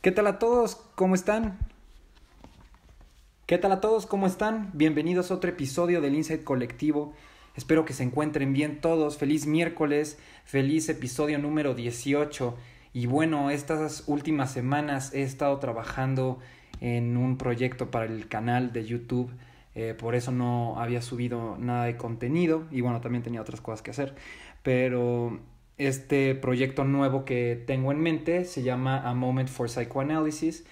¿Qué tal a todos? ¿Cómo están? ¿Qué tal a todos? ¿Cómo están? Bienvenidos a otro episodio del Insight Colectivo. Espero que se encuentren bien todos. Feliz miércoles, feliz episodio número 18. Y bueno, estas últimas semanas he estado trabajando en un proyecto para el canal de YouTube. Eh, por eso no había subido nada de contenido. Y bueno, también tenía otras cosas que hacer. Pero este proyecto nuevo que tengo en mente se llama A Moment for Psychoanalysis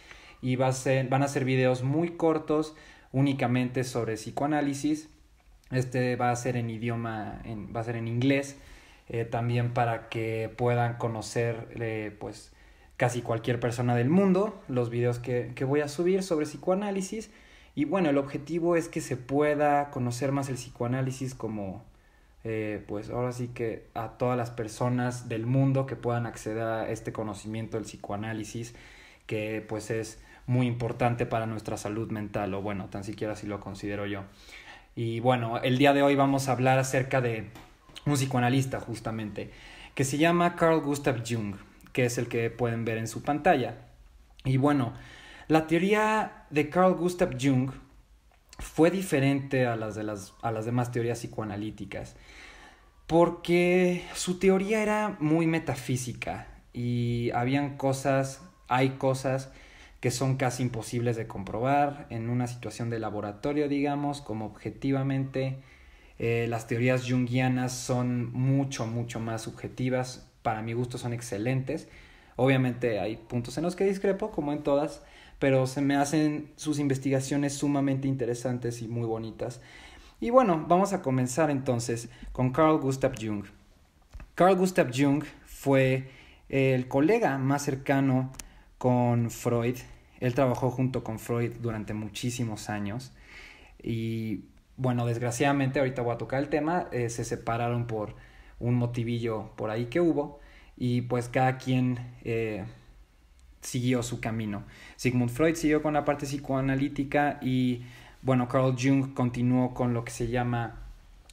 y va ser, van a ser videos muy cortos únicamente sobre psicoanálisis. Este va a ser en idioma, va a ser en inglés, eh, también para que puedan conocer eh, pues casi cualquier persona del mundo los videos que voy a subir sobre psicoanálisis. Y bueno, el objetivo es que se pueda conocer más el psicoanálisis como, eh, pues ahora sí que a todas las personas del mundo que puedan acceder a este conocimiento del psicoanálisis, que pues es muy importante para nuestra salud mental, o bueno, tan siquiera si lo considero yo. Y bueno, el día de hoy vamos a hablar acerca de un psicoanalista justamente, que se llama Carl Gustav Jung, que es el que pueden ver en su pantalla. Y bueno, la teoría de Carl Gustav Jung fue diferente a las, de las, a las demás teorías psicoanalíticas, porque su teoría era muy metafísica y habían cosas, hay cosas que son casi imposibles de comprobar en una situación de laboratorio, digamos, como objetivamente eh, las teorías junguianas son mucho, mucho más subjetivas, para mi gusto son excelentes, obviamente hay puntos en los que discrepo, como en todas, pero se me hacen sus investigaciones sumamente interesantes y muy bonitas. Y bueno, vamos a comenzar entonces con Carl Gustav Jung. Carl Gustav Jung fue el colega más cercano con Freud. Él trabajó junto con Freud durante muchísimos años y bueno, desgraciadamente, ahorita voy a tocar el tema, eh, se separaron por un motivillo por ahí que hubo y pues cada quien eh, siguió su camino. Sigmund Freud siguió con la parte psicoanalítica y, bueno, Carl Jung continuó con lo que se llama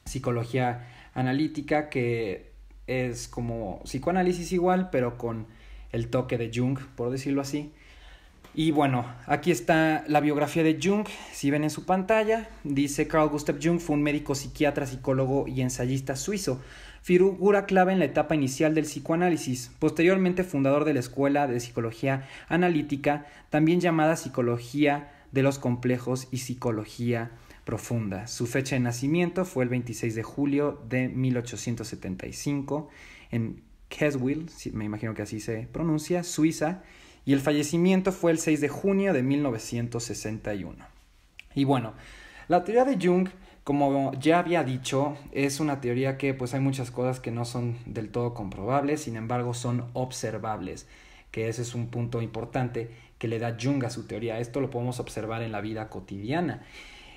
psicología analítica, que es como psicoanálisis igual, pero con el toque de Jung, por decirlo así. Y bueno, aquí está la biografía de Jung, si ven en su pantalla, dice Carl Gustav Jung fue un médico psiquiatra, psicólogo y ensayista suizo figura clave en la etapa inicial del psicoanálisis, posteriormente fundador de la Escuela de Psicología Analítica, también llamada Psicología de los Complejos y Psicología Profunda. Su fecha de nacimiento fue el 26 de julio de 1875 en Keswil, me imagino que así se pronuncia, Suiza, y el fallecimiento fue el 6 de junio de 1961. Y bueno, la teoría de Jung como ya había dicho, es una teoría que pues hay muchas cosas que no son del todo comprobables, sin embargo son observables, que ese es un punto importante que le da Jung a su teoría. Esto lo podemos observar en la vida cotidiana.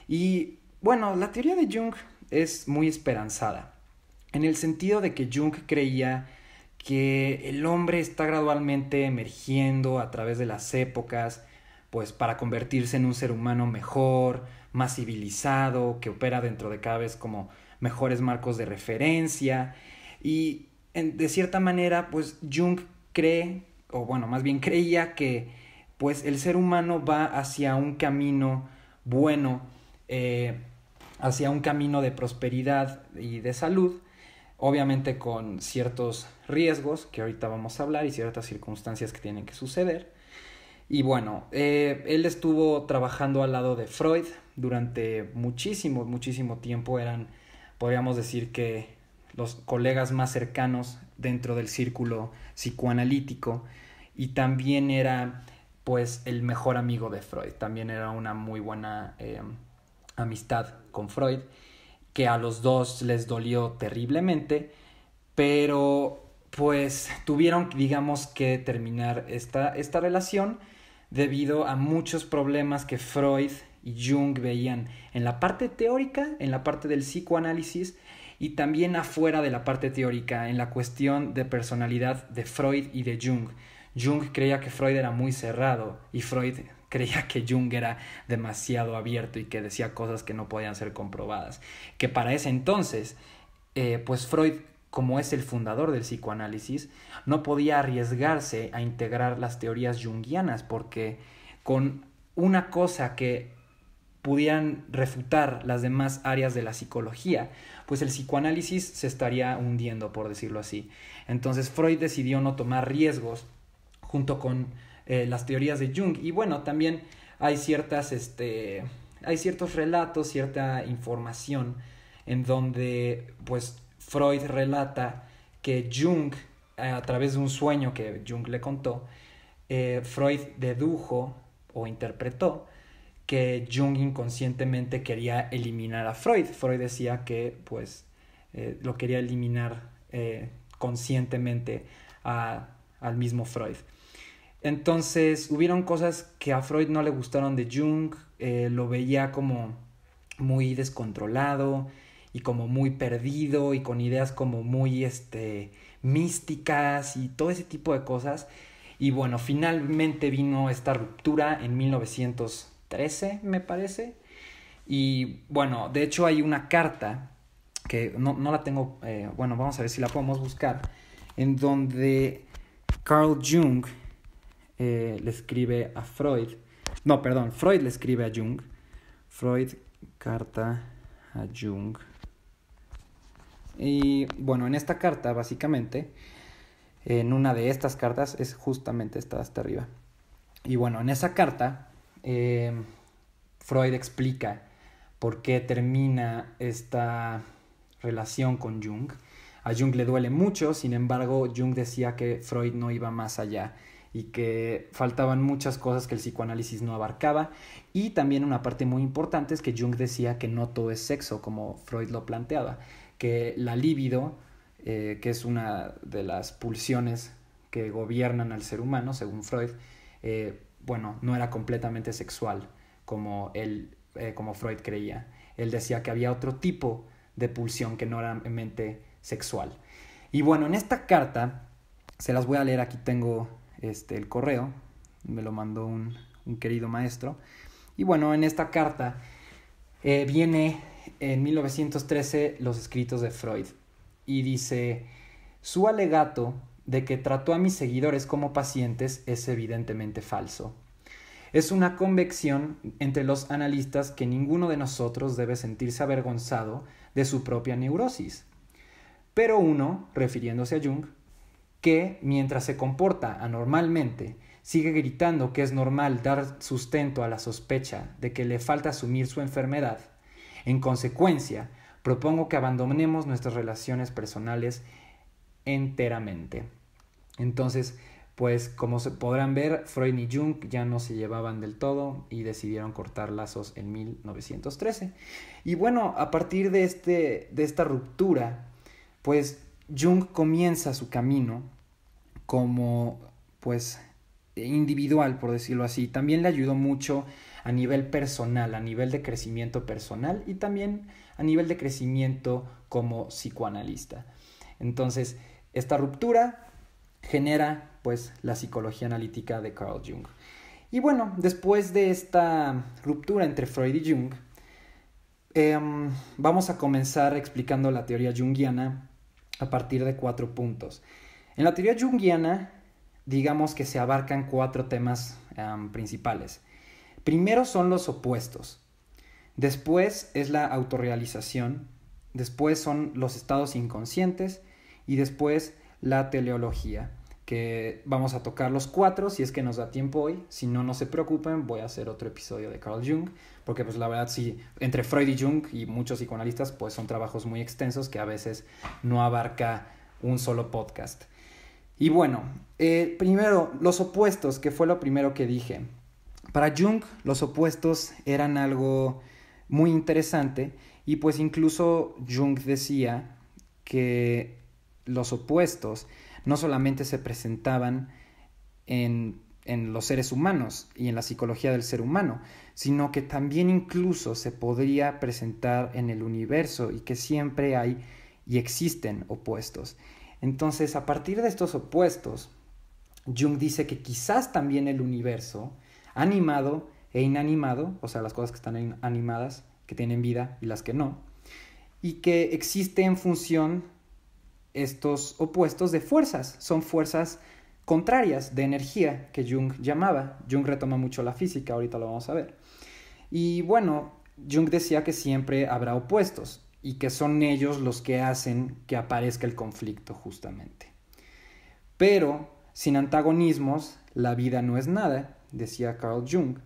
Y bueno, la teoría de Jung es muy esperanzada, en el sentido de que Jung creía que el hombre está gradualmente emergiendo a través de las épocas, pues para convertirse en un ser humano mejor, más civilizado, que opera dentro de cada vez como mejores marcos de referencia. Y de cierta manera, pues Jung cree, o bueno, más bien creía que pues el ser humano va hacia un camino bueno, eh, hacia un camino de prosperidad y de salud, obviamente con ciertos riesgos que ahorita vamos a hablar y ciertas circunstancias que tienen que suceder. Y bueno, eh, él estuvo trabajando al lado de Freud, durante muchísimo, muchísimo tiempo eran, podríamos decir que los colegas más cercanos dentro del círculo psicoanalítico y también era pues el mejor amigo de Freud, también era una muy buena em, amistad con Freud, que a los dos les dolió terriblemente, pero pues tuvieron, digamos, que terminar esta, esta relación debido a muchos problemas que Freud y Jung veían en la parte teórica, en la parte del psicoanálisis y también afuera de la parte teórica, en la cuestión de personalidad de Freud y de Jung. Jung creía que Freud era muy cerrado y Freud creía que Jung era demasiado abierto y que decía cosas que no podían ser comprobadas. Que para ese entonces, eh, pues Freud, como es el fundador del psicoanálisis, no podía arriesgarse a integrar las teorías jungianas, porque con una cosa que pudieran refutar las demás áreas de la psicología, pues el psicoanálisis se estaría hundiendo, por decirlo así. Entonces Freud decidió no tomar riesgos junto con eh, las teorías de Jung. Y bueno, también hay ciertas, este, hay ciertos relatos, cierta información en donde, pues, Freud relata que Jung, eh, a través de un sueño que Jung le contó, eh, Freud dedujo o interpretó que Jung inconscientemente quería eliminar a Freud. Freud decía que pues eh, lo quería eliminar eh, conscientemente al mismo Freud. Entonces hubieron cosas que a Freud no le gustaron de Jung, eh, lo veía como muy descontrolado y como muy perdido y con ideas como muy este, místicas y todo ese tipo de cosas. Y bueno, finalmente vino esta ruptura en 1900 me parece. Y bueno, de hecho hay una carta que no, la tengo, eh, bueno, vamos a ver si la podemos buscar, en donde Carl Jung eh, le escribe a Freud, no, perdón, Freud le escribe a Jung, Freud carta a Jung. Y bueno, en esta carta, básicamente, en una de estas cartas, es justamente esta de hasta arriba. Y bueno, en esa carta, eh, Freud explica por qué termina esta relación con Jung. A Jung le duele mucho, sin embargo, Jung decía que Freud no iba más allá y que faltaban muchas cosas que el psicoanálisis no abarcaba. Y también una parte muy importante es que Jung decía que no todo es sexo, como Freud lo planteaba, que la libido, eh, que es una de las pulsiones que gobiernan al ser humano, según Freud, eh, bueno, no era completamente sexual como, él, eh, como Freud creía. Él decía que había otro tipo de pulsión que no era mente sexual. Y bueno, en esta carta, se las voy a leer, aquí tengo este, el correo, me lo mandó un, un querido maestro. Y bueno, en esta carta eh, viene en 1913 los escritos de Freud y dice, su alegato de que trató a mis seguidores como pacientes es evidentemente falso. Es una convección entre los analistas que ninguno de nosotros debe sentirse avergonzado de su propia neurosis. Pero uno, refiriéndose a Jung, que mientras se comporta anormalmente, sigue gritando que es normal dar sustento a la sospecha de que le falta asumir su enfermedad. En consecuencia, propongo que abandonemos nuestras relaciones personales enteramente. Entonces, pues como se podrán ver, Freud y Jung ya no se llevaban del todo y decidieron cortar lazos en 1913. Y bueno, a partir de, este, de esta ruptura, pues Jung comienza su camino como pues individual, por decirlo así. También le ayudó mucho a nivel personal, a nivel de crecimiento personal y también a nivel de crecimiento como psicoanalista. Entonces, esta ruptura genera pues la psicología analítica de Carl Jung. Y bueno, después de esta ruptura entre Freud y Jung, em, vamos a comenzar explicando la teoría junguiana a partir de cuatro puntos. En la teoría junguiana, digamos que se abarcan cuatro temas em, principales. Primero son los opuestos, después es la autorrealización, después son los estados inconscientes y después la teleología, que vamos a tocar los cuatro si es que nos da tiempo hoy. Si no, no se preocupen, voy a hacer otro episodio de Carl Jung, porque pues la verdad sí, entre Freud y Jung y muchos psicoanalistas, pues son trabajos muy extensos que a veces no abarca un solo podcast. Y bueno, eh, primero, los opuestos, que fue lo primero que dije. Para Jung, los opuestos eran algo muy interesante y pues incluso Jung decía que los opuestos no solamente se presentaban en, los seres humanos y en la psicología del ser humano, sino que también incluso se podría presentar en el universo y que siempre hay y existen opuestos. Entonces, a partir de estos opuestos, Jung dice que quizás también el universo, animado e inanimado, o sea, las cosas que están animadas, que tienen vida y las que no, y que existe en función estos opuestos de fuerzas, son fuerzas contrarias de energía que Jung llamaba. Jung retoma mucho la física, ahorita lo vamos a ver. Y bueno, Jung decía que siempre habrá opuestos y que son ellos los que hacen que aparezca el conflicto justamente. Pero sin antagonismos, la vida no es nada, decía Carl Jung.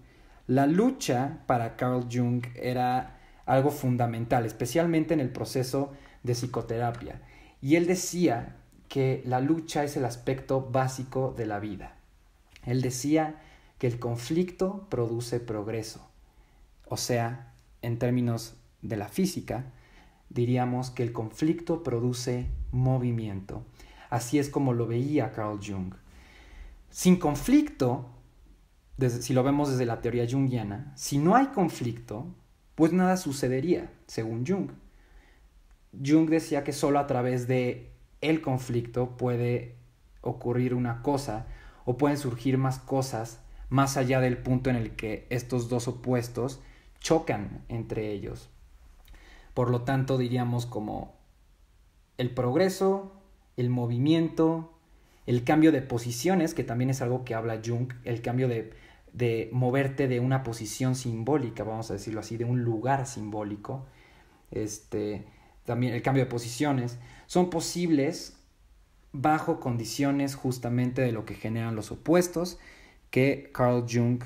La lucha para Carl Jung era algo fundamental, especialmente en el proceso de psicoterapia. Y él decía que la lucha es el aspecto básico de la vida. Él decía que el conflicto produce progreso. O sea, en términos de la física, diríamos que el conflicto produce movimiento. Así es como lo veía Carl Jung. Sin conflicto, si lo vemos desde la teoría junguiana, si no hay conflicto, pues nada sucedería, según Jung. Jung decía que solo a través de el conflicto puede ocurrir una cosa o pueden surgir más cosas más allá del punto en el que estos dos opuestos chocan entre ellos. Por lo tanto, diríamos como el progreso, el movimiento, el cambio de posiciones, que también es algo que habla Jung, el cambio de, de moverte de una posición simbólica, vamos a decirlo así, de un lugar simbólico, este, también el cambio de posiciones, son posibles bajo condiciones justamente de lo que generan los opuestos que Carl Jung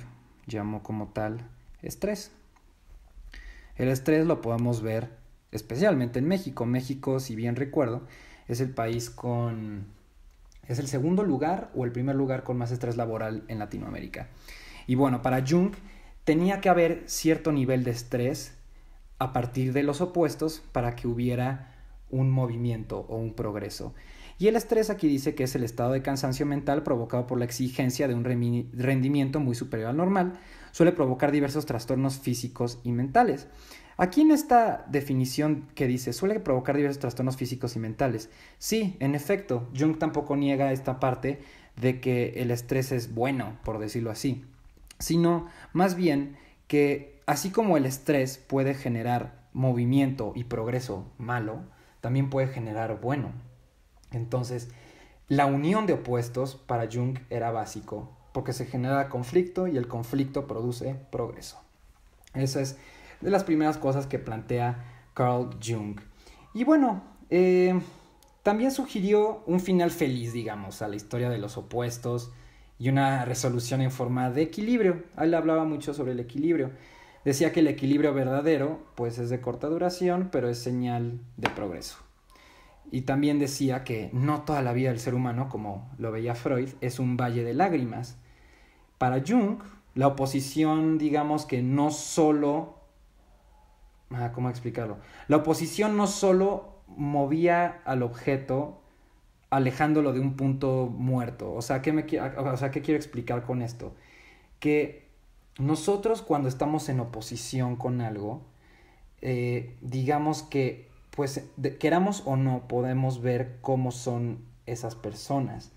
llamó como tal estrés. El estrés lo podemos ver especialmente en México. México, si bien recuerdo, es el país con... es el segundo lugar o el primer lugar con más estrés laboral en Latinoamérica. Y bueno, para Jung tenía que haber cierto nivel de estrés a partir de los opuestos para que hubiera un movimiento o un progreso. Y el estrés aquí dice que es el estado de cansancio mental provocado por la exigencia de un rendimiento muy superior al normal. Suele provocar diversos trastornos físicos y mentales. Aquí en esta definición que dice suele provocar diversos trastornos físicos y mentales. Sí, en efecto, Jung tampoco niega esta parte de que el estrés es bueno, por decirlo así, sino más bien que así como el estrés puede generar movimiento y progreso malo, también puede generar bueno. Entonces, la unión de opuestos para Jung era básico, porque se genera conflicto y el conflicto produce progreso. Esa es de las primeras cosas que plantea Carl Jung. Y bueno, eh, también sugirió un final feliz, digamos, a la historia de los opuestos y una resolución en forma de equilibrio. Él hablaba mucho sobre el equilibrio. Decía que el equilibrio verdadero, pues es de corta duración, pero es señal de progreso. Y también decía que no toda la vida del ser humano, como lo veía Freud, es un valle de lágrimas. Para Jung, la oposición, digamos que no solo... Ah, ¿Cómo explicarlo? La oposición no solo movía al objeto alejándolo de un punto muerto. O sea, ¿qué, me, o sea, ¿qué quiero explicar con esto? Que nosotros cuando estamos en oposición con algo, eh, digamos que, pues, queramos o no, podemos ver cómo son esas personas.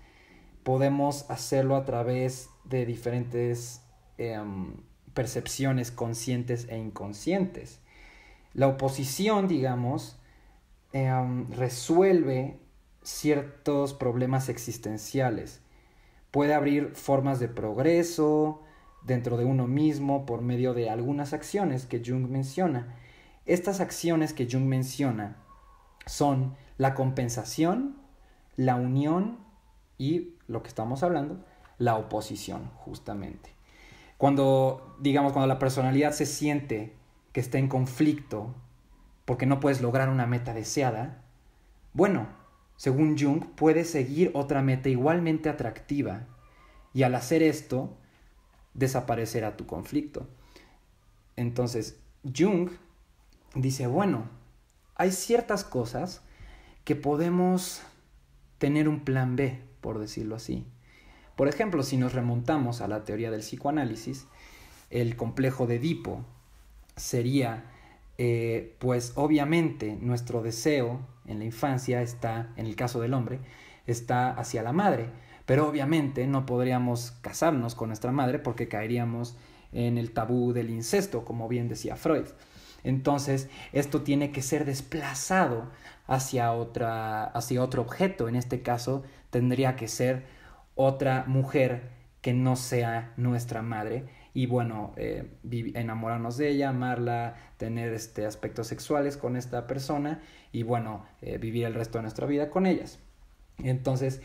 Podemos hacerlo a través de diferentes em, percepciones conscientes e inconscientes. La oposición, digamos, em, resuelve ciertos problemas existenciales. Puede abrir formas de progreso, dentro de uno mismo por medio de algunas acciones que Jung menciona. Estas acciones que Jung menciona son la compensación, la unión y lo que estamos hablando, la oposición, justamente. Cuando, digamos, cuando la personalidad se siente que está en conflicto porque no puedes lograr una meta deseada, bueno, según Jung, puede seguir otra meta igualmente atractiva. Y al hacer esto, desaparecerá tu conflicto. Entonces, Jung dice, bueno, hay ciertas cosas que podemos tener un plan B, por decirlo así. Por ejemplo, si nos remontamos a la teoría del psicoanálisis, el complejo de Edipo sería, eh, pues obviamente nuestro deseo en la infancia está, en el caso del hombre, está hacia la madre. Pero obviamente no podríamos casarnos con nuestra madre porque caeríamos en el tabú del incesto, como bien decía Freud. Entonces, esto tiene que ser desplazado hacia, otra, hacia otro objeto. En este caso, tendría que ser otra mujer que no sea nuestra madre. Y bueno, eh, enamorarnos de ella, amarla, tener este, aspectos sexuales con esta persona y bueno, eh, vivir el resto de nuestra vida con ellas. Entonces,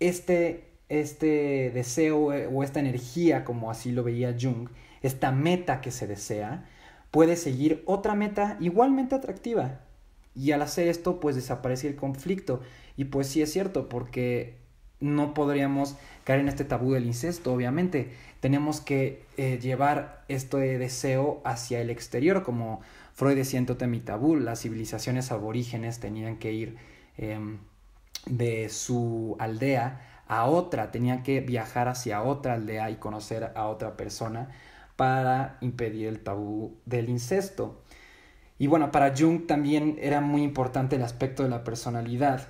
este, este deseo eh, o esta energía, como así lo veía Jung, esta meta que se desea, puede seguir otra meta igualmente atractiva. Y al hacer esto, pues desaparece el conflicto. Y pues sí es cierto, porque no podríamos caer en este tabú del incesto, obviamente. Tenemos que eh, llevar este deseo hacia el exterior, como Freud decía en Totem Tabú, las civilizaciones aborígenes tenían que ir em, de su aldea a otra, tenía que viajar hacia otra aldea y conocer a otra persona para impedir el tabú del incesto. Y bueno, para Jung también era muy importante el aspecto de la personalidad,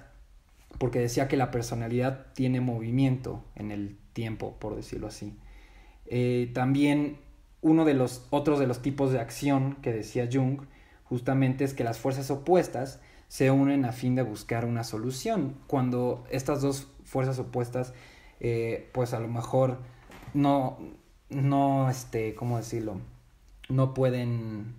porque decía que la personalidad tiene movimiento en el tiempo, por decirlo así. Eh, también uno de los otros de los tipos de acción que decía Jung justamente es que las fuerzas opuestas se unen a fin de buscar una solución. Cuando estas dos fuerzas opuestas, eh, pues a lo mejor no, no, este, ¿cómo decirlo? No pueden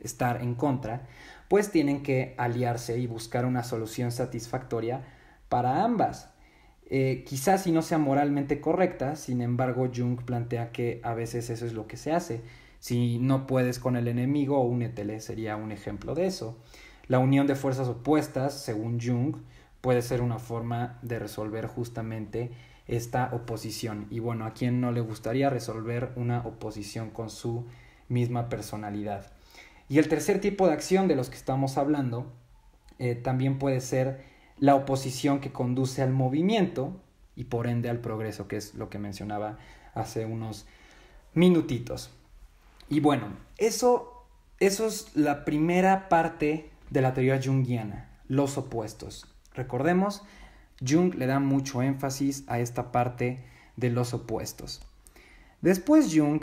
estar en contra, pues tienen que aliarse y buscar una solución satisfactoria para ambas. Eh, quizás si no sea moralmente correcta, sin embargo Jung plantea que a veces eso es lo que se hace. Si no puedes con el enemigo, únetele, sería un ejemplo de eso. La unión de fuerzas opuestas, según Jung, puede ser una forma de resolver justamente esta oposición. Y bueno, ¿a quién no le gustaría resolver una oposición con su misma personalidad? Y el tercer tipo de acción de los que estamos hablando eh, también puede ser la oposición que conduce al movimiento y por ende al progreso, que es lo que mencionaba hace unos minutitos. Y bueno, eso, eso es la primera parte de la teoría Jungiana, los opuestos. Recordemos, Jung le da mucho énfasis a esta parte de los opuestos. Después Jung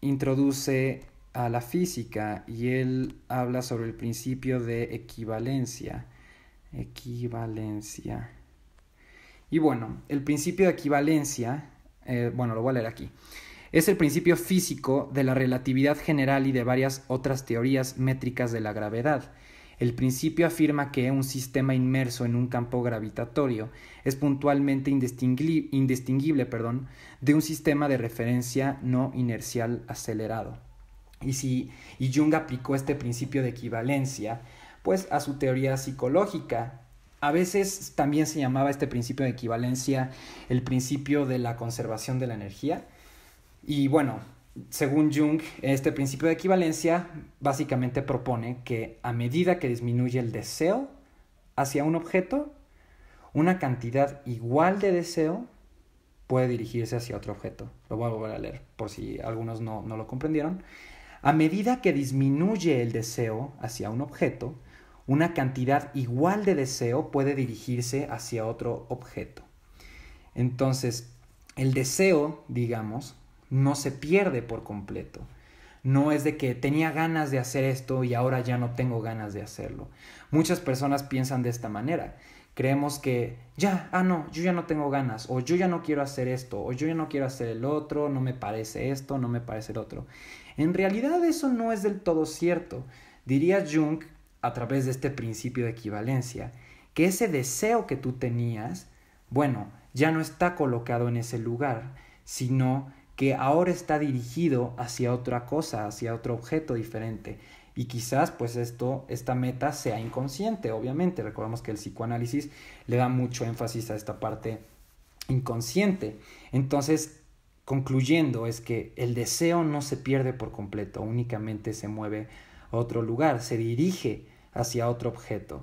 introduce a la física y él habla sobre el principio de equivalencia. Equivalencia. Y bueno, el principio de equivalencia, eh, bueno, lo voy a leer aquí, es el principio físico de la relatividad general y de varias otras teorías métricas de la gravedad. El principio afirma que un sistema inmerso en un campo gravitatorio es puntualmente indistinguible, de un sistema de referencia no inercial acelerado. Y si Jung aplicó este principio de equivalencia, pues a su teoría psicológica. A veces también se llamaba este principio de equivalencia el principio de la conservación de la energía. Y bueno, según Jung, este principio de equivalencia básicamente propone que a medida que disminuye el deseo hacia un objeto, una cantidad igual de deseo puede dirigirse hacia otro objeto. Lo vuelvo a a leer por si algunos no, no lo comprendieron. A medida que disminuye el deseo hacia un objeto, una cantidad igual de deseo puede dirigirse hacia otro objeto. Entonces, el deseo, digamos, no se pierde por completo. No es de que tenía ganas de hacer esto y ahora ya no tengo ganas de hacerlo. Muchas personas piensan de esta manera. Creemos que ya, ah, no, yo ya no tengo ganas, o yo ya no quiero hacer esto, o yo ya no quiero hacer el otro, no me parece esto, no me parece el otro. En realidad eso no es del todo cierto. Diría Jung, a través de este principio de equivalencia, que ese deseo que tú tenías, bueno, ya no está colocado en ese lugar, sino que ahora está dirigido hacia otra cosa, hacia otro objeto diferente. Y quizás pues esto, esta meta sea inconsciente, obviamente. Recordemos que el psicoanálisis le da mucho énfasis a esta parte inconsciente. Entonces, concluyendo, es que el deseo no se pierde por completo, únicamente se mueve a otro lugar, se dirige hacia otro objeto.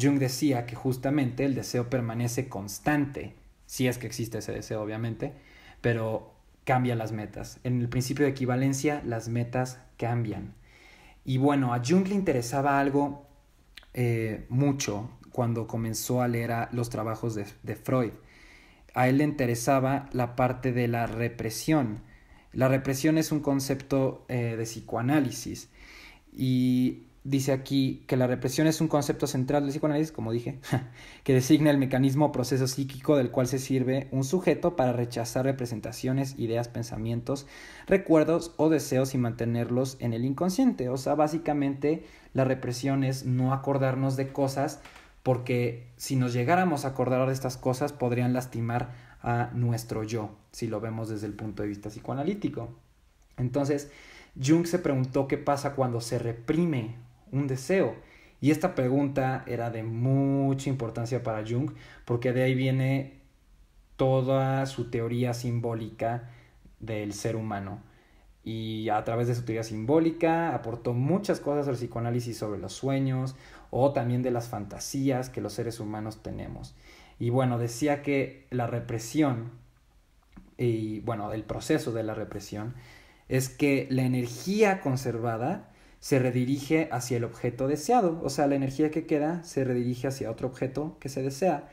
Jung decía que justamente el deseo permanece constante, si es que existe ese deseo, obviamente, pero cambia las metas. En el principio de equivalencia, las metas cambian. Y bueno, a Jung le interesaba algo eh, mucho cuando comenzó a leer los trabajos de, Freud. A él le interesaba la parte de la represión. La represión es un concepto eh, de psicoanálisis y dice aquí que la represión es un concepto central del psicoanálisis, como dije, que designa el mecanismo o proceso psíquico del cual se sirve un sujeto para rechazar representaciones, ideas, pensamientos, recuerdos o deseos y mantenerlos en el inconsciente. O sea, básicamente la represión es no acordarnos de cosas porque si nos llegáramos a acordar de estas cosas podrían lastimar a nuestro yo, si lo vemos desde el punto de vista psicoanalítico. Entonces, Jung se preguntó qué pasa cuando se reprime un deseo. Y esta pregunta era de mucha importancia para Jung porque de ahí viene toda su teoría simbólica del ser humano. Y a través de su teoría simbólica aportó muchas cosas al psicoanálisis sobre los sueños o también de las fantasías que los seres humanos tenemos. Y bueno, decía que la represión y bueno, el proceso de la represión es que la energía conservada se redirige hacia el objeto deseado, o sea, la energía que queda se redirige hacia otro objeto que se desea.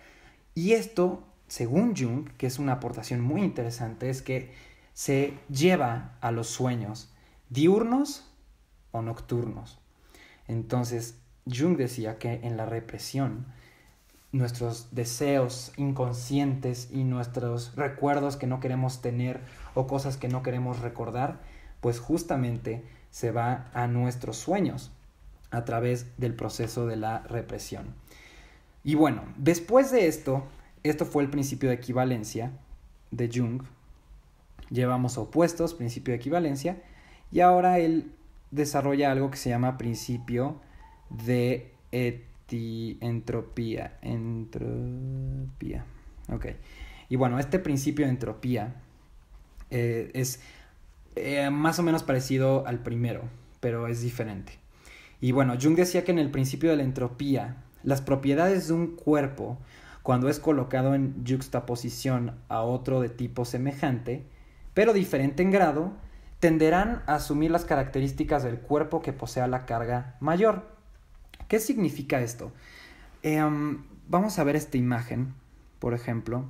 Y esto, según Jung, que es una aportación muy interesante, es que se lleva a los sueños diurnos o nocturnos. Entonces, Jung decía que en la represión, nuestros deseos inconscientes y nuestros recuerdos que no queremos tener o cosas que no queremos recordar, pues justamente se va a nuestros sueños a través del proceso de la represión. Y bueno, después de esto, esto fue el principio de equivalencia de Jung. Llevamos opuestos, principio de equivalencia, y ahora él desarrolla algo que se llama principio de entropía. Entropía. Ok. Y bueno, este principio de entropía eh, es eh, más o menos parecido al primero, pero es diferente. Y bueno, Jung decía que en el principio de la entropía, las propiedades de un cuerpo, cuando es colocado en juxtaposición a otro de tipo semejante, pero diferente en grado, tenderán a asumir las características del cuerpo que posea la carga mayor. ¿Qué significa esto? Em, vamos a ver esta imagen, por ejemplo.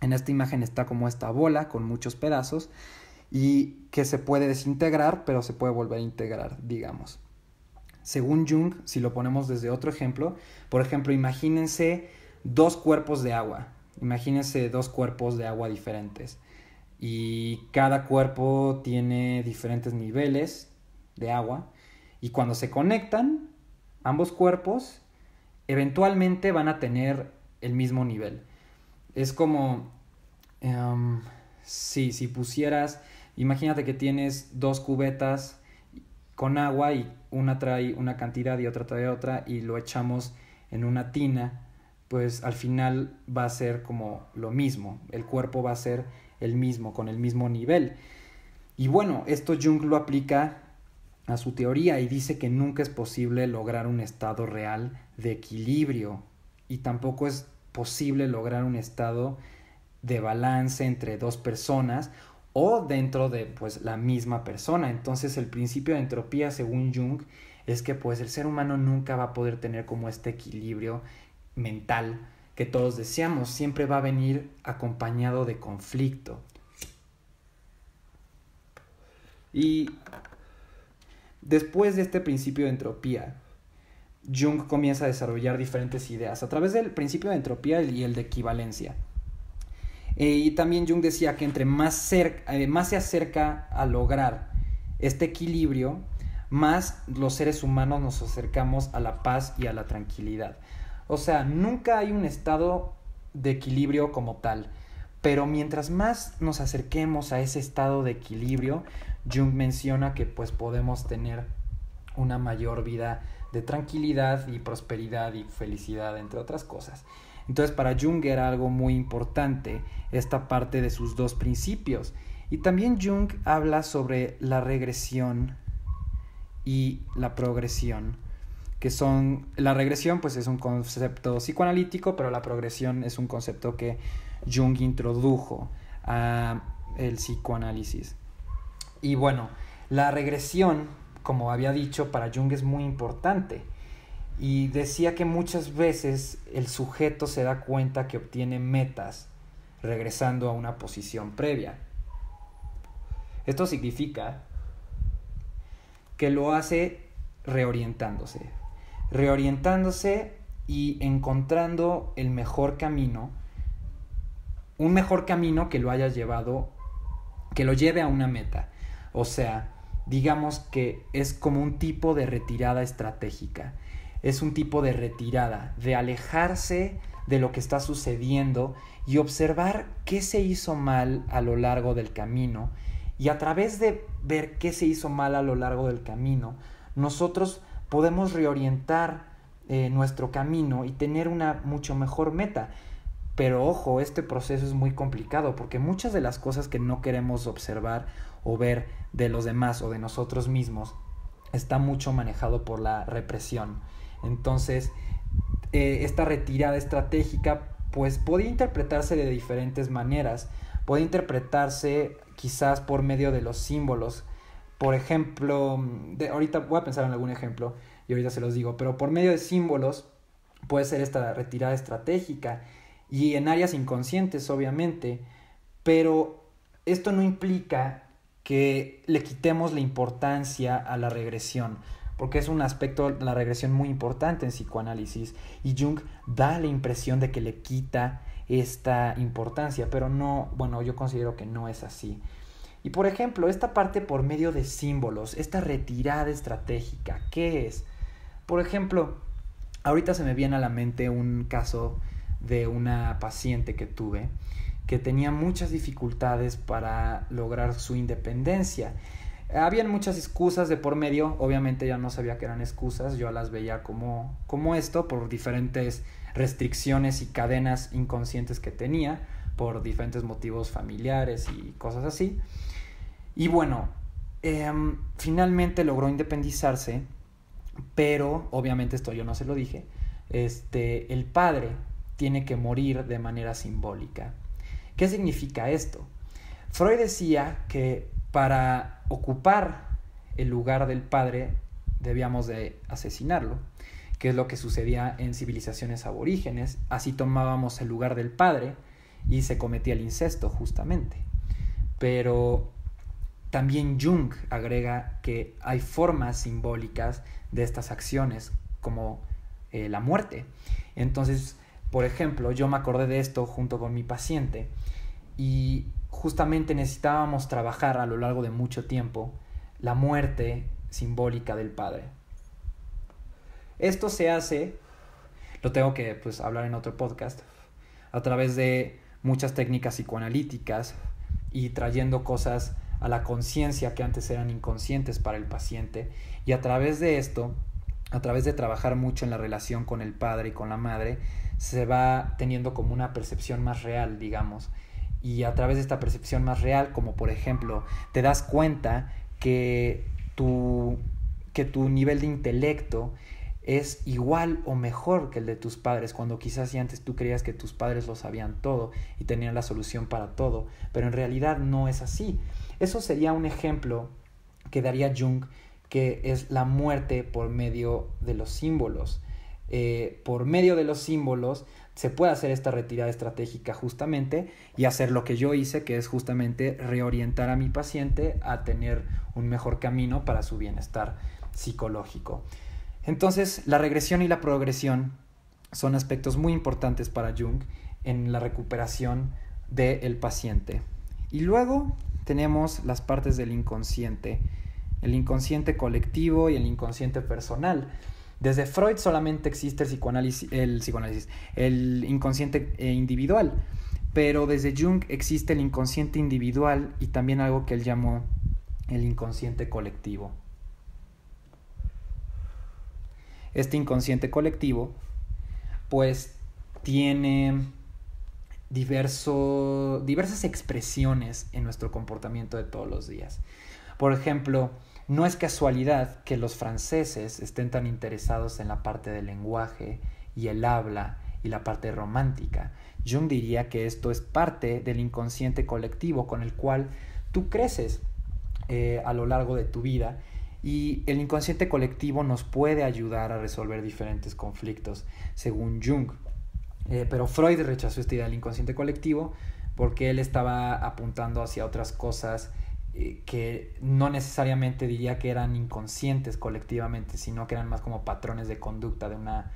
En esta imagen está como esta bola con muchos pedazos y que se puede desintegrar, pero se puede volver a integrar, digamos. Según Jung, si lo ponemos desde otro ejemplo, por ejemplo, imagínense dos cuerpos de agua, imagínense dos cuerpos de agua diferentes y cada cuerpo tiene diferentes niveles de agua y cuando se conectan ambos cuerpos, eventualmente van a tener el mismo nivel. Es como em, si, si pusieras Imagínate que tienes dos cubetas con agua y una trae una cantidad y otra trae otra y lo echamos en una tina, pues al final va a ser como lo mismo, el cuerpo va a ser el mismo, con el mismo nivel. Y bueno, esto Jung lo aplica a su teoría y dice que nunca es posible lograr un estado real de equilibrio y tampoco es posible lograr un estado de balance entre dos personas o dentro de pues la misma persona. Entonces el principio de entropía según Jung es que pues el ser humano nunca va a poder tener como este equilibrio mental que todos deseamos, siempre va a venir acompañado de conflicto. Y después de este principio de entropía, Jung comienza a desarrollar diferentes ideas a través del principio de entropía y el de equivalencia. Eh, y también Jung decía que entre más, eh, más se acerca a lograr este equilibrio, más los seres humanos nos acercamos a la paz y a la tranquilidad. O sea, nunca hay un estado de equilibrio como tal. Pero mientras más nos acerquemos a ese estado de equilibrio, Jung menciona que pues podemos tener una mayor vida de tranquilidad y prosperidad y felicidad, entre otras cosas. Entonces para Jung era algo muy importante esta parte de sus dos principios. Y también Jung habla sobre la regresión y la progresión, que son, la regresión pues es un concepto psicoanalítico, pero la progresión es un concepto que Jung introdujo al el psicoanálisis. Y bueno, la regresión, como había dicho, para Jung es muy importante y decía que muchas veces el sujeto se da cuenta que obtiene metas regresando a una posición previa. Esto significa que lo hace reorientándose, reorientándose y encontrando el mejor camino, un mejor camino que lo haya llevado, que lo lleve a una meta. O sea, digamos que es como un tipo de retirada estratégica es un tipo de retirada, de alejarse de lo que está sucediendo y observar qué se hizo mal a lo largo del camino. Y a través de ver qué se hizo mal a lo largo del camino, nosotros podemos reorientar eh, nuestro camino y tener una mucho mejor meta. Pero ojo, este proceso es muy complicado porque muchas de las cosas que no queremos observar o ver de los demás o de nosotros mismos está mucho manejado por la represión. Entonces, eh, esta retirada estratégica, pues podía interpretarse de diferentes maneras. Puede interpretarse quizás por medio de los símbolos. Por ejemplo, de, ahorita voy a pensar en algún ejemplo y ahorita se los digo, pero por medio de símbolos puede ser esta retirada estratégica y en áreas inconscientes, obviamente, pero esto no implica que le quitemos la importancia a la regresión porque es un aspecto, la regresión muy importante en psicoanálisis, y Jung da la impresión de que le quita esta importancia, pero no, bueno, yo considero que no es así. Y por ejemplo, esta parte por medio de símbolos, esta retirada estratégica, ¿qué es? Por ejemplo, ahorita se me viene a la mente un caso de una paciente que tuve que tenía muchas dificultades para lograr su independencia. Habían muchas excusas de por medio, obviamente ya no sabía que eran excusas, yo las veía como, esto por diferentes restricciones y cadenas inconscientes que tenía, por diferentes motivos familiares y cosas así. Y bueno, em, finalmente logró independizarse, pero obviamente esto yo no se lo dije, este, el padre tiene que morir de manera simbólica. ¿Qué significa esto? Freud decía que para ocupar el lugar del padre debíamos de asesinarlo, que es lo que sucedía en civilizaciones aborígenes, así tomábamos el lugar del padre y se cometía el incesto justamente. Pero también Jung agrega que hay formas simbólicas de estas acciones, como eh, la muerte. Entonces, por ejemplo, yo me acordé de esto junto con mi paciente y justamente necesitábamos trabajar a lo largo de mucho tiempo la muerte simbólica del padre. Esto se hace, lo tengo que pues, hablar en otro podcast, a través de muchas técnicas psicoanalíticas y trayendo cosas a la conciencia que antes eran inconscientes para el paciente y a través de esto, a través de trabajar mucho en la relación con el padre y con la madre, se va teniendo como una percepción más real, digamos, y a través de esta percepción más real, como por ejemplo, te das cuenta que tu, que tu nivel de intelecto es igual o mejor que el de tus padres, cuando quizás antes tú creías que tus padres lo sabían todo y tenían la solución para todo, pero en realidad no es así. Eso sería un ejemplo que daría Jung, que es la muerte por medio de los símbolos. Eh, por medio de los símbolos se puede hacer esta retirada estratégica justamente y hacer lo que yo hice, que es justamente reorientar a mi paciente a tener un mejor camino para su bienestar psicológico. Entonces, la regresión y la progresión son aspectos muy importantes para Jung en la recuperación del paciente. Y luego tenemos las partes del inconsciente, el inconsciente colectivo y el inconsciente personal. Desde Freud solamente existe el psicoanálisis, el, psicoanálisis, el inconsciente eh, individual, pero desde Jung existe el inconsciente individual y también algo que él llamó el inconsciente colectivo. Este inconsciente colectivo, pues, tiene diversas expresiones en nuestro comportamiento de todos los días. Por ejemplo, no es casualidad que los franceses estén tan interesados en la parte del lenguaje y el habla y la parte romántica. Jung diría que esto es parte del inconsciente colectivo con el cual tú creces eh, a lo largo de tu vida y el inconsciente colectivo nos puede ayudar a resolver diferentes conflictos, según Jung. Eh, pero Freud rechazó esta idea del inconsciente colectivo porque él estaba apuntando hacia otras cosas eh, que no necesariamente diría que eran inconscientes colectivamente, sino que eran más como patrones de conducta de una,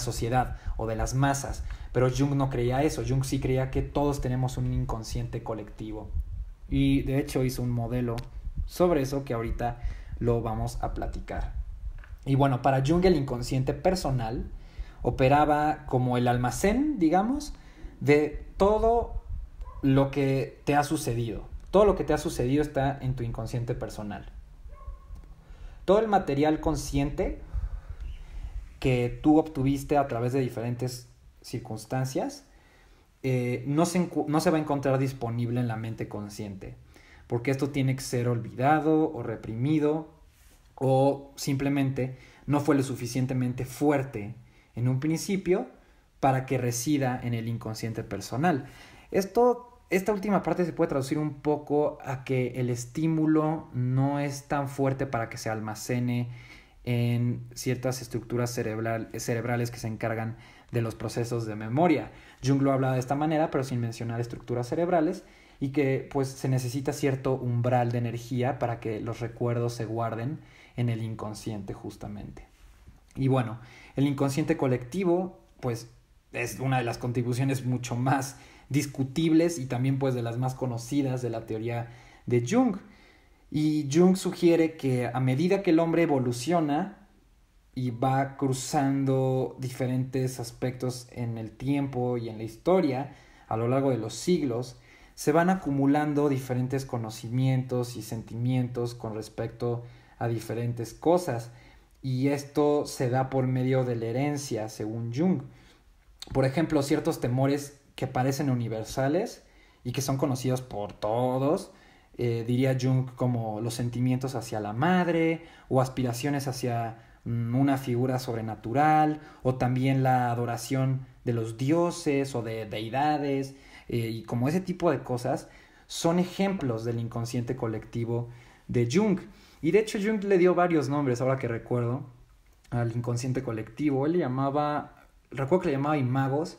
sociedad o de las masas. Pero Jung no creía eso, Jung sí creía que todos tenemos un inconsciente colectivo. Y de hecho hizo un modelo sobre eso que ahorita lo vamos a platicar. Y bueno, para Jung el inconsciente personal operaba como el almacén, digamos, de todo lo que te ha sucedido todo lo que te ha sucedido está en tu inconsciente personal. Todo el material consciente que tú obtuviste a través de diferentes circunstancias eh, no, se, no se va a encontrar disponible en la mente consciente, porque esto tiene que ser olvidado o reprimido o simplemente no fue lo suficientemente fuerte en un principio para que resida en el inconsciente personal. Esto esta última parte se puede traducir un poco a que el estímulo no es tan fuerte para que se almacene en ciertas estructuras cerebrales que se encargan de los procesos de memoria. Jung lo hablado de esta manera, pero sin mencionar estructuras cerebrales, y que pues se necesita cierto umbral de energía para que los recuerdos se guarden en el inconsciente justamente. Y bueno, el inconsciente colectivo pues es una de las contribuciones mucho más discutibles y también pues de las más conocidas de la teoría de Jung. Y Jung sugiere que a medida que el hombre evoluciona y va cruzando diferentes aspectos en el tiempo y en la historia, a lo largo de los siglos, se van acumulando diferentes conocimientos y sentimientos con respecto a diferentes cosas. Y esto se da por medio de la herencia, según Jung. Por ejemplo, ciertos temores que parecen universales y que son conocidos por todos. Eh, diría Jung como los sentimientos hacia la madre o aspiraciones hacia mm, una figura sobrenatural o también la adoración de los dioses o de deidades eh, y como ese tipo de cosas son ejemplos del inconsciente colectivo de Jung. Y de hecho Jung le dio varios nombres, ahora que recuerdo, al inconsciente colectivo. Él le llamaba, recuerdo que le llamaba imagos,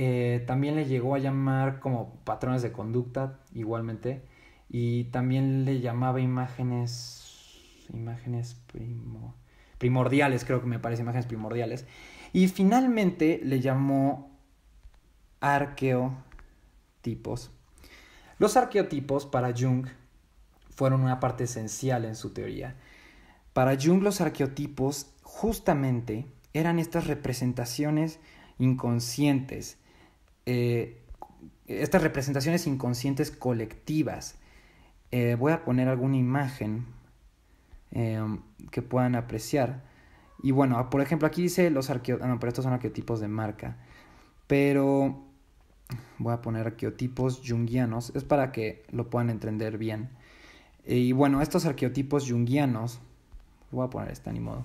eh, también le llegó a llamar como patrones de conducta, igualmente, y también le llamaba imágenes, imágenes primordiales, creo que me parece, imágenes primordiales, y finalmente le llamó arqueotipos. Los arqueotipos para Jung fueron una parte esencial en su teoría. Para Jung los arqueotipos justamente eran estas representaciones inconscientes eh, estas representaciones inconscientes colectivas. Eh, voy a poner alguna imagen em, que puedan apreciar. Y bueno, ah, por ejemplo, aquí dice los arqueotipos. Ah, no, pero estos son arqueotipos de marca. Pero voy a poner arqueotipos junguianos. Es para que lo puedan entender bien. Eh, y bueno, estos arqueotipos junguianos. Voy a poner esta, ni modo.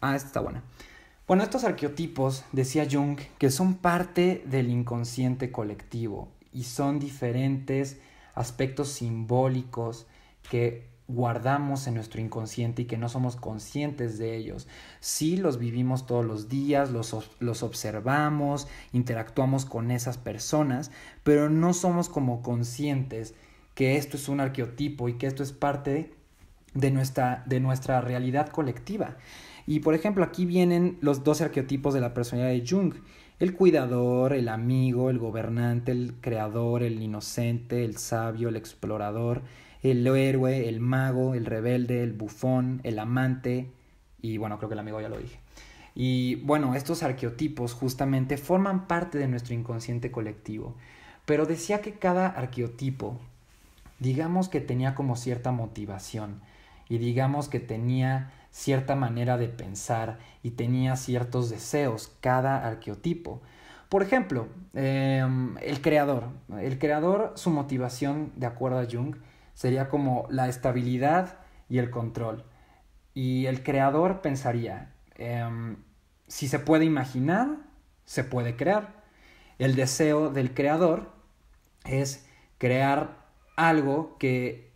ah, esta está buena. Bueno, estos arqueotipos, decía Jung, que son parte del inconsciente colectivo y son diferentes aspectos simbólicos que guardamos en nuestro inconsciente y que no somos conscientes de ellos. Sí, los vivimos todos los días, los, los, observamos, interactuamos con esas personas, pero no somos como conscientes que esto es un arqueotipo y que esto es parte de nuestra, de nuestra realidad colectiva. Y por ejemplo, aquí vienen los dos arqueotipos de la personalidad de Jung. El cuidador, el amigo, el gobernante, el creador, el inocente, el sabio, el explorador, el héroe, el mago, el rebelde, el bufón, el amante. Y bueno, creo que el amigo ya lo dije. Y bueno, estos arqueotipos justamente forman parte de nuestro inconsciente colectivo. Pero decía que cada arqueotipo, digamos que tenía como cierta motivación y digamos que tenía cierta manera de pensar y tenía ciertos deseos, cada arqueotipo. Por ejemplo, em, el creador. El creador, su motivación, de acuerdo a Jung, sería como la estabilidad y el control. Y el creador pensaría, em, si se puede imaginar, se puede crear. El deseo del creador es crear algo que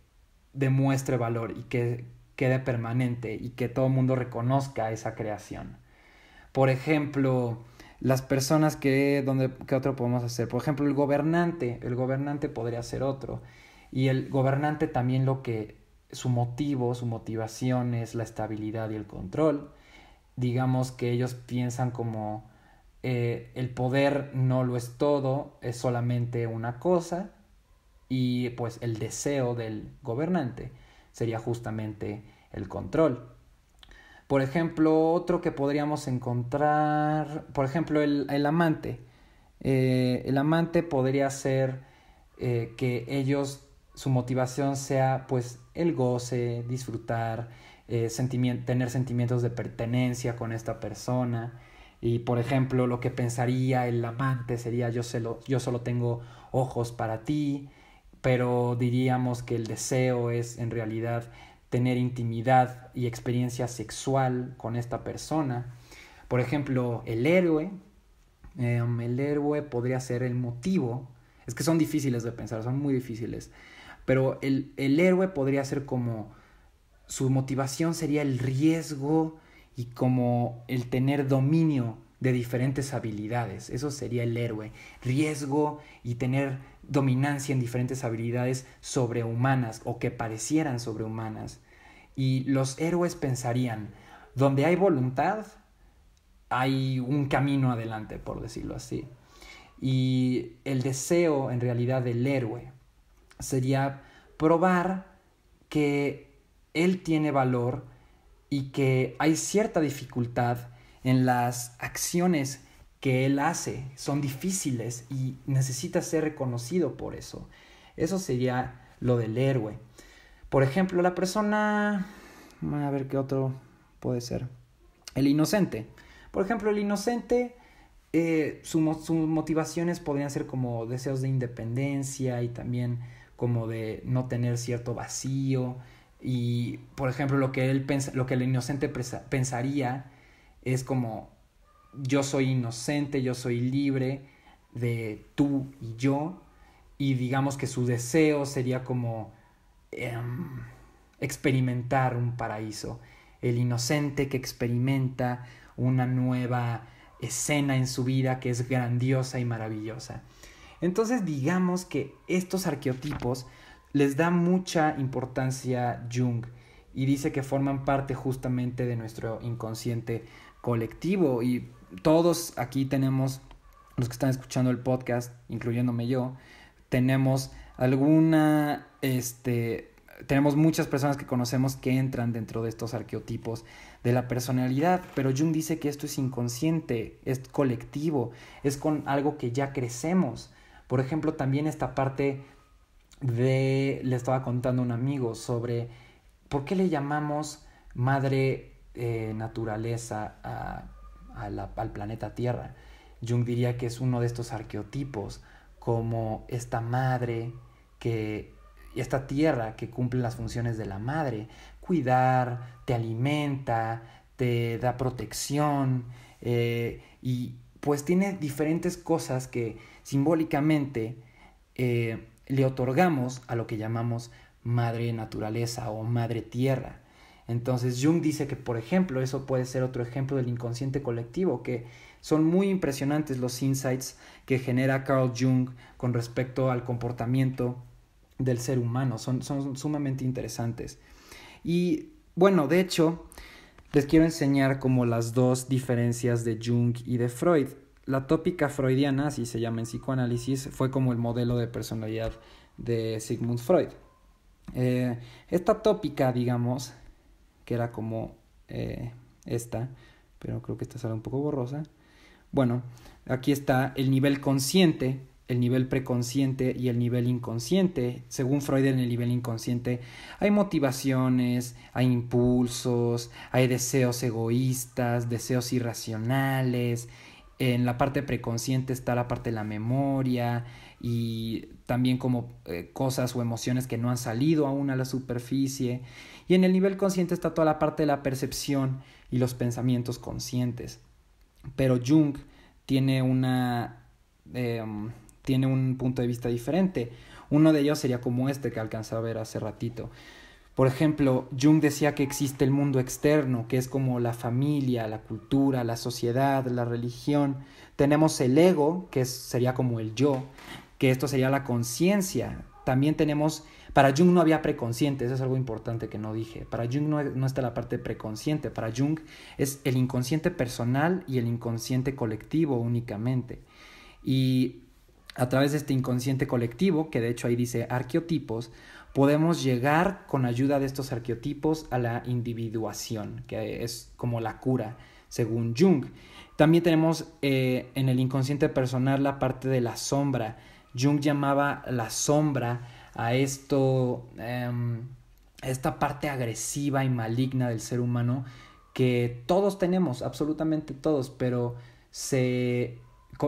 demuestre valor y que, quede permanente y que todo el mundo reconozca esa creación. Por ejemplo, las personas que, donde, ¿qué otro podemos hacer? Por ejemplo, el gobernante, el gobernante podría ser otro. Y el gobernante también lo que, su motivo, su motivación es la estabilidad y el control. Digamos que ellos piensan como eh, el poder no lo es todo, es solamente una cosa y pues el deseo del gobernante sería justamente el control. Por ejemplo, otro que podríamos encontrar, por ejemplo, el, amante. Eh, el amante podría ser eh, que ellos, su motivación sea pues el goce, disfrutar, eh, tener sentimientos de pertenencia con esta persona. Y por ejemplo, lo que pensaría el amante sería yo, yo solo tengo ojos para ti, pero diríamos que el deseo es en realidad tener intimidad y experiencia sexual con esta persona. Por ejemplo, el héroe, em, el héroe podría ser el motivo, es que son difíciles de pensar, son muy difíciles, pero el, el héroe podría ser como su motivación sería el riesgo y como el tener dominio de diferentes habilidades. Eso sería el héroe. Riesgo y tener dominancia en diferentes habilidades sobrehumanas o que parecieran sobrehumanas. Y los héroes pensarían, donde hay voluntad, hay un camino adelante, por decirlo así. Y el deseo en realidad del héroe sería probar que él tiene valor y que hay cierta dificultad en las acciones que él hace. Son difíciles y necesita ser reconocido por eso. Eso sería lo del héroe. Por ejemplo, la persona... A ver qué otro puede ser. El inocente. Por ejemplo, el inocente... Eh, sus motivaciones podrían ser como deseos de independencia y también como de no tener cierto vacío y por ejemplo lo que él lo que el inocente pensaría es como yo soy inocente, yo soy libre de tú y yo, y digamos que su deseo sería como em, experimentar un paraíso, el inocente que experimenta una nueva escena en su vida que es grandiosa y maravillosa. Entonces digamos que estos arqueotipos les da mucha importancia Jung y dice que forman parte justamente de nuestro inconsciente colectivo y todos aquí tenemos, los que están escuchando el podcast, incluyéndome yo, tenemos alguna, este, tenemos muchas personas que conocemos que entran dentro de estos arqueotipos de la personalidad, pero Jung dice que esto es inconsciente, es colectivo, es con algo que ya crecemos. Por ejemplo, también esta parte de, le estaba contando un amigo sobre por qué le llamamos madre eh, naturaleza al planeta Tierra. Jung diría que es uno de estos arqueotipos, como esta madre que, esta tierra que cumple las funciones de la madre, cuidar, te alimenta, te da protección, eh, y pues tiene diferentes cosas que simbólicamente eh, le otorgamos a lo que llamamos madre naturaleza o madre tierra. Entonces Jung dice que, por ejemplo, eso puede ser otro ejemplo del inconsciente colectivo, que son muy impresionantes los insights que genera Carl Jung con respecto al comportamiento del ser humano, son, sumamente interesantes. Y bueno, de hecho, les quiero enseñar como las dos diferencias de Jung y de Freud. La tópica freudiana, así se llama en psicoanálisis, fue como el modelo de personalidad de Sigmund Freud. Eh, esta tópica, digamos, que era como eh, esta, pero creo que esta sale un poco borrosa. Bueno, aquí está el nivel consciente, el nivel preconsciente y el nivel inconsciente. Según Freud, en el nivel inconsciente hay motivaciones, hay impulsos, hay deseos egoístas, deseos irracionales. En la parte preconsciente está la parte de la memoria y también como eh, cosas o emociones que no han salido aún a la superficie. Y en el nivel consciente está toda la parte de la percepción y los pensamientos conscientes. Pero Jung tiene una... Em, tiene un punto de vista diferente. Uno de ellos sería como este que alcanzaba a ver hace ratito. Por ejemplo, Jung decía que existe el mundo externo, que es como la familia, la cultura, la sociedad, la religión. Tenemos el ego, que sería como el yo, que esto sería la conciencia. También tenemos para Jung no había preconsciente, eso es algo importante que no dije. Para Jung no, está la parte preconsciente, para Jung es el inconsciente personal y el inconsciente colectivo únicamente. Y a través de este inconsciente colectivo, que de hecho ahí dice arqueotipos, podemos llegar con ayuda de estos arqueotipos a la individuación, que es como la cura, según Jung. También tenemos eh, en el inconsciente personal la parte de la sombra. Jung llamaba la sombra a esto, em, a esta parte agresiva y maligna del ser humano que todos tenemos, absolutamente todos, pero se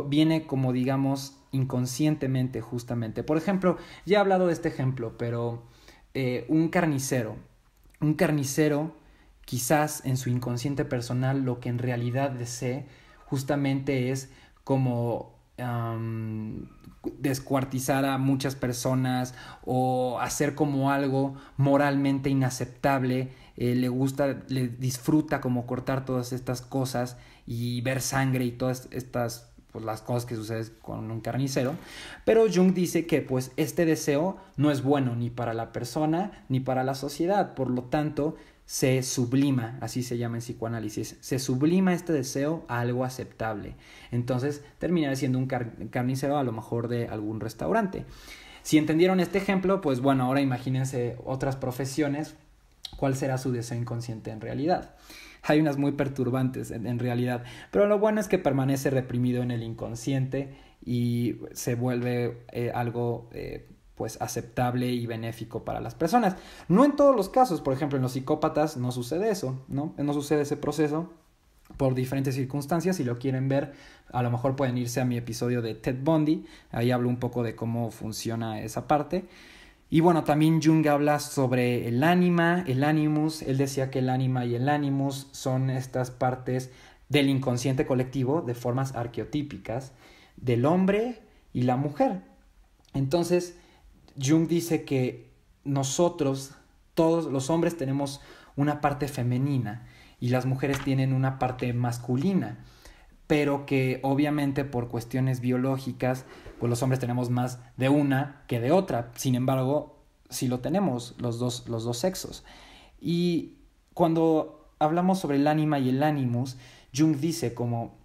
viene como digamos inconscientemente justamente. Por ejemplo, ya he hablado de este ejemplo, pero eh, un carnicero, un carnicero quizás en su inconsciente personal lo que en realidad desee justamente es como descuartizar a muchas personas o hacer como algo moralmente inaceptable. Eh, le gusta, le disfruta como cortar todas estas cosas y ver sangre y todas estas pues, las cosas que sucede con un carnicero. Pero Jung dice que pues este deseo no es bueno ni para la persona ni para la sociedad. Por lo tanto, se sublima, así se llama en psicoanálisis, se sublima este deseo a algo aceptable. Entonces terminará siendo un carnicero a lo mejor de algún restaurante. Si entendieron este ejemplo, pues bueno, ahora imagínense otras profesiones, cuál será su deseo inconsciente en realidad. Hay unas muy perturbantes en, realidad, pero lo bueno es que permanece reprimido en el inconsciente y se vuelve eh, algo... Eh, pues aceptable y benéfico para las personas. No en todos los casos, por ejemplo, en los psicópatas no sucede eso, ¿no? No sucede ese proceso por diferentes circunstancias, si lo quieren ver, a lo mejor pueden irse a mi episodio de Ted Bundy, ahí hablo un poco de cómo funciona esa parte. Y bueno, también Jung habla sobre el ánima, el animus, él decía que el ánima y el animus son estas partes del inconsciente colectivo de formas arqueotípicas del hombre y la mujer. Entonces, Jung dice que nosotros, todos los hombres tenemos una parte femenina y las mujeres tienen una parte masculina, pero que obviamente por cuestiones biológicas, pues los hombres tenemos más de una que de otra. Sin embargo, sí lo tenemos los dos, los dos sexos. Y cuando hablamos sobre el ánima y el animus, Jung dice como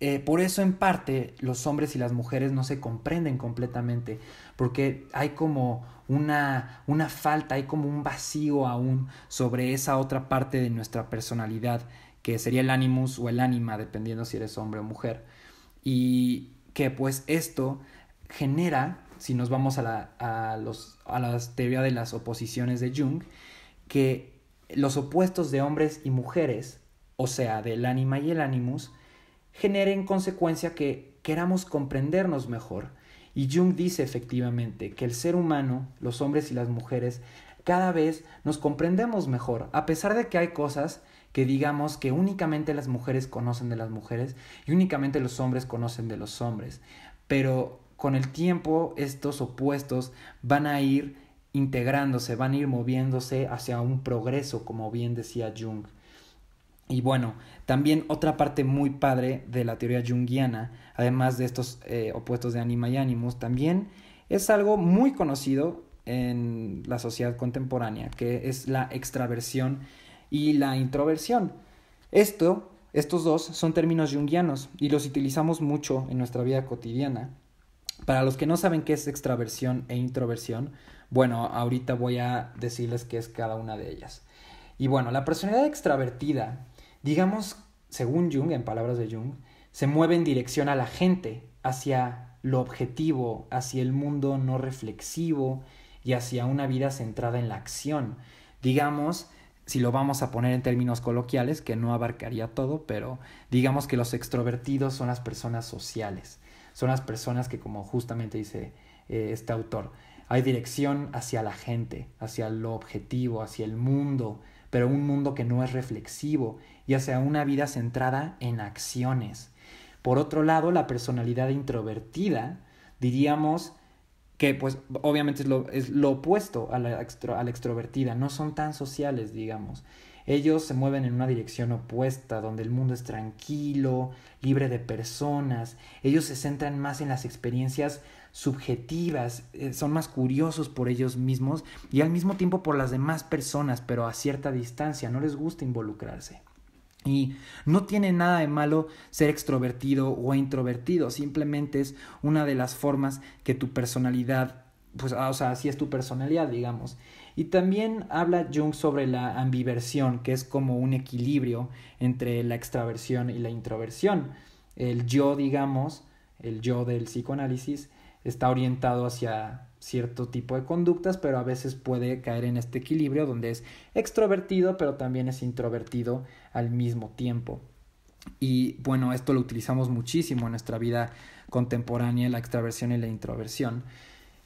eh, por eso en parte los hombres y las mujeres no se comprenden completamente, porque hay como una, una falta, hay como un vacío aún sobre esa otra parte de nuestra personalidad, que sería el animus o el ánima, dependiendo si eres hombre o mujer. Y que pues esto genera, si nos vamos a la, a los, a teoría de las oposiciones de Jung, que los opuestos de hombres y mujeres, o sea, del ánima y el animus, genere en consecuencia que queramos comprendernos mejor. Y Jung dice efectivamente que el ser humano, los hombres y las mujeres, cada vez nos comprendemos mejor, a pesar de que hay cosas que digamos que únicamente las mujeres conocen de las mujeres y únicamente los hombres conocen de los hombres. Pero con el tiempo estos opuestos van a ir integrándose, van a ir moviéndose hacia un progreso, como bien decía Jung. Y bueno, también otra parte muy padre de la teoría junguiana, además de estos eh, opuestos de anima y animus, también es algo muy conocido en la sociedad contemporánea, que es la extraversión y la introversión. Esto, estos dos son términos junguianos y los utilizamos mucho en nuestra vida cotidiana. Para los que no saben qué es extraversión e introversión, bueno, ahorita voy a decirles qué es cada una de ellas. Y bueno, la personalidad extravertida digamos, según Jung, en palabras de Jung, se mueve en dirección a la gente, hacia lo objetivo, hacia el mundo no reflexivo y hacia una vida centrada en la acción. Digamos, si lo vamos a poner en términos coloquiales, que no abarcaría todo, pero digamos que los extrovertidos son las personas sociales, son las personas que, como justamente dice eh, este autor, hay dirección hacia la gente, hacia lo objetivo, hacia el mundo, pero un mundo que no es reflexivo ya sea una vida centrada en acciones. Por otro lado, la personalidad introvertida, diríamos que pues obviamente es lo, opuesto a la, a la extrovertida, no son tan sociales, digamos. Ellos se mueven en una dirección opuesta, donde el mundo es tranquilo, libre de personas. Ellos se centran más en las experiencias subjetivas, eh, son más curiosos por ellos mismos y al mismo tiempo por las demás personas, pero a cierta distancia, no les gusta involucrarse. Y no tiene nada de malo ser extrovertido o introvertido, simplemente es una de las formas que tu personalidad, pues, ah, o sea, así es tu personalidad, digamos. Y también habla Jung sobre la ambiversión, que es como un equilibrio entre la extraversión y la introversión. El yo, digamos, el yo del psicoanálisis, está orientado hacia cierto tipo de conductas, pero a veces puede caer en este equilibrio donde es extrovertido, pero también es introvertido al mismo tiempo. Y bueno, esto lo utilizamos muchísimo en nuestra vida contemporánea, la extroversión y la introversión.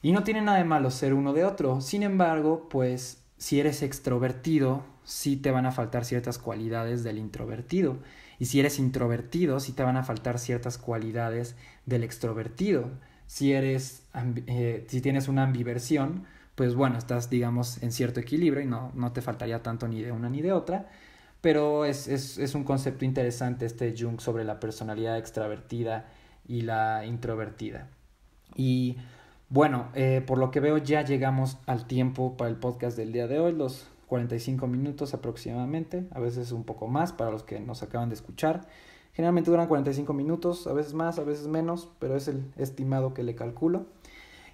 Y no tiene nada de malo ser uno de otro. Sin embargo, pues si eres extrovertido, sí te van a faltar ciertas cualidades del introvertido. Y si eres introvertido, sí te van a faltar ciertas cualidades del extrovertido. Si eres, eh, si tienes una ambiversión, pues bueno, estás, digamos, en cierto equilibrio y no, no te faltaría tanto ni de una ni de otra. Pero es, es, un concepto interesante este Jung sobre la personalidad extrovertida y la introvertida. Y bueno, eh, por lo que veo ya llegamos al tiempo para el podcast del día de hoy, los 45 minutos aproximadamente, a veces un poco más para los que nos acaban de escuchar. Generalmente duran 45 minutos, a veces más, a veces menos, pero es el estimado que le calculo.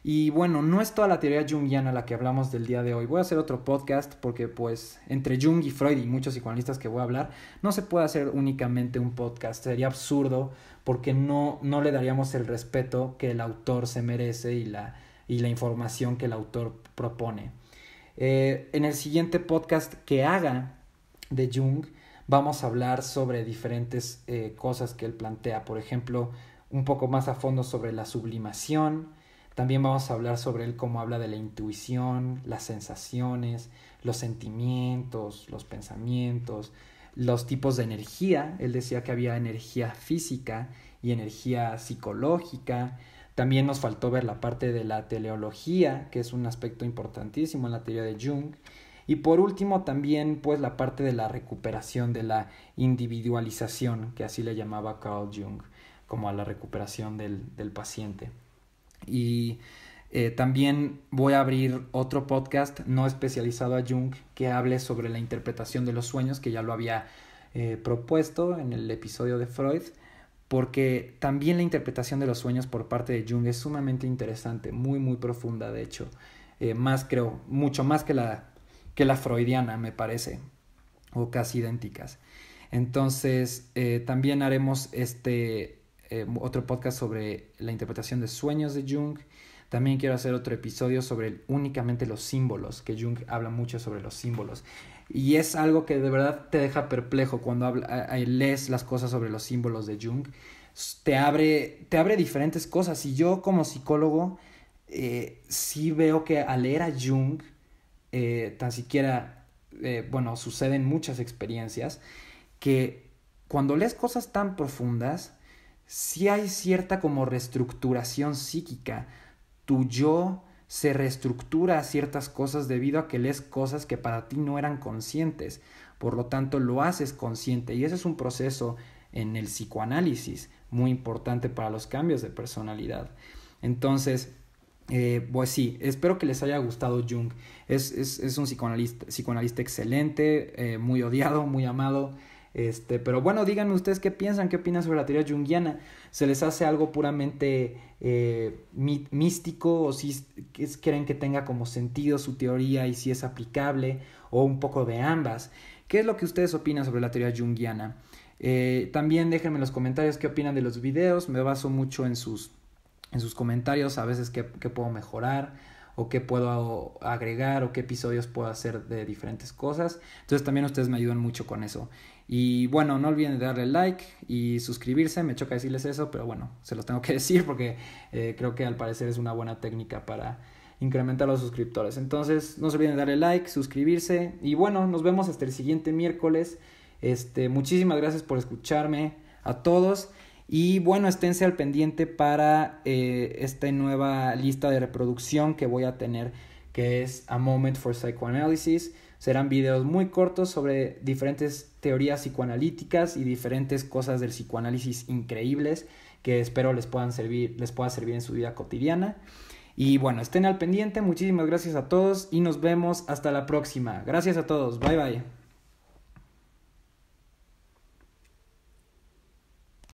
Y bueno, no es toda la teoría Jungiana la que hablamos del día de hoy. Voy a hacer otro podcast porque pues entre Jung y Freud y muchos psicoanalistas que voy a hablar, no se puede hacer únicamente un podcast. Sería absurdo porque no, no le daríamos el respeto que el autor se merece y la, y la información que el autor propone. Eh, en el siguiente podcast que haga de Jung, Vamos a hablar sobre diferentes eh, cosas que él plantea, por ejemplo, un poco más a fondo sobre la sublimación. También vamos a hablar sobre él cómo habla de la intuición, las sensaciones, los sentimientos, los pensamientos, los tipos de energía. Él decía que había energía física y energía psicológica. También nos faltó ver la parte de la teleología, que es un aspecto importantísimo en la teoría de Jung. Y por último también pues la parte de la recuperación, de la individualización, que así le llamaba Carl Jung, como a la recuperación del, paciente. Y eh, también voy a abrir otro podcast no especializado a Jung que hable sobre la interpretación de los sueños, que ya lo había eh, propuesto en el episodio de Freud, porque también la interpretación de los sueños por parte de Jung es sumamente interesante, muy, muy profunda, de hecho. Eh, más creo, mucho más que la que la freudiana, me parece, o casi idénticas. Entonces, eh, también haremos este eh, otro podcast sobre la interpretación de sueños de Jung. También quiero hacer otro episodio sobre únicamente los símbolos, que Jung habla mucho sobre los símbolos. Y es algo que de verdad te deja perplejo cuando lees las cosas sobre los símbolos de Jung. Te abre, te abre diferentes cosas. Y yo como psicólogo eh, sí veo que al leer a Jung, eh, tan siquiera, eh, bueno, suceden muchas experiencias, que cuando lees cosas tan profundas, si hay cierta como reestructuración psíquica. Tu yo se reestructura a ciertas cosas debido a que lees cosas que para ti no eran conscientes. Por lo tanto, lo haces consciente y ese es un proceso en el psicoanálisis muy importante para los cambios de personalidad. Entonces, eh, pues sí, espero que les haya gustado Jung. Es, un psicoanalista, psicoanalista excelente, eh, muy odiado, muy amado. Este, pero bueno, díganme ustedes qué piensan, qué opinan sobre la teoría junguiana. ¿Se les hace algo puramente eh, místico o si quieren creen que tenga como sentido su teoría y si es aplicable o un poco de ambas? ¿Qué es lo que ustedes opinan sobre la teoría junguiana? también déjenme en los comentarios qué opinan de los videos. Me baso mucho en sus en sus comentarios a veces qué, puedo mejorar o qué puedo agregar o qué episodios puedo hacer de diferentes cosas. Entonces también ustedes me ayudan mucho con eso. Y bueno, no olviden darle like y suscribirse. Me choca decirles eso, pero bueno, se los tengo que decir porque eh, creo que al parecer es una buena técnica para incrementar los suscriptores. Entonces, no se olviden darle like, suscribirse. Y bueno, nos vemos hasta el siguiente miércoles. Este, muchísimas gracias por escucharme a todos. Y bueno, esténse al pendiente para eh, esta nueva lista de reproducción que voy a tener, que es A Moment for Psychoanalysis. Serán videos muy cortos sobre diferentes teorías psicoanalíticas y diferentes cosas del psicoanálisis increíbles que espero les puedan servir, les pueda servir en su vida cotidiana. Y bueno, estén al pendiente, muchísimas gracias a todos y nos vemos hasta la próxima. Gracias a todos, bye bye.